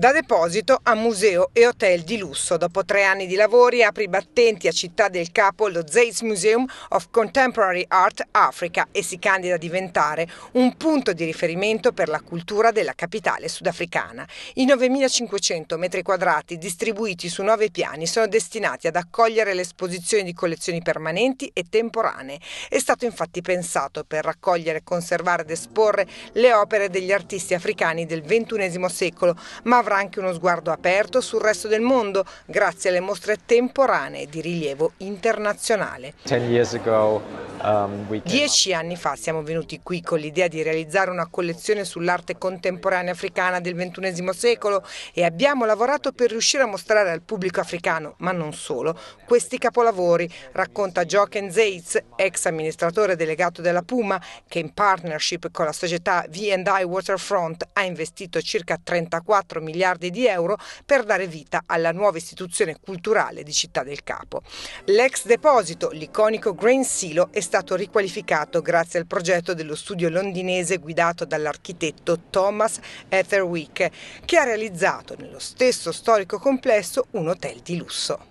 Da deposito a museo e hotel di lusso. Dopo tre anni di lavori apre i battenti a Città del Capo lo Zeitz Museum of Contemporary Art Africa e si candida a diventare un punto di riferimento per la cultura della capitale sudafricana. I 9.500 metri quadrati distribuiti su nove piani sono destinati ad accogliere l'esposizione di collezioni permanenti e temporanee. È stato infatti pensato per raccogliere, conservare ed esporre le opere degli artisti africani del XXI secolo, ma avrà avrà anche uno sguardo aperto sul resto del mondo grazie alle mostre temporanee di rilievo internazionale. Ten years ago Um, Dieci anni fa siamo venuti qui con l'idea di realizzare una collezione sull'arte contemporanea africana del XXI secolo e abbiamo lavorato per riuscire a mostrare al pubblico africano, ma non solo, questi capolavori, racconta Jochen Zeitz, ex amministratore delegato della Puma, che in partnership con la società V&I Waterfront ha investito circa 34 miliardi di euro per dare vita alla nuova istituzione culturale di Città del Capo. L'ex deposito, l'iconico Green Silo, è stato riqualificato grazie al progetto dello studio londinese guidato dall'architetto Thomas Etherwick, che ha realizzato nello stesso storico complesso un hotel di lusso.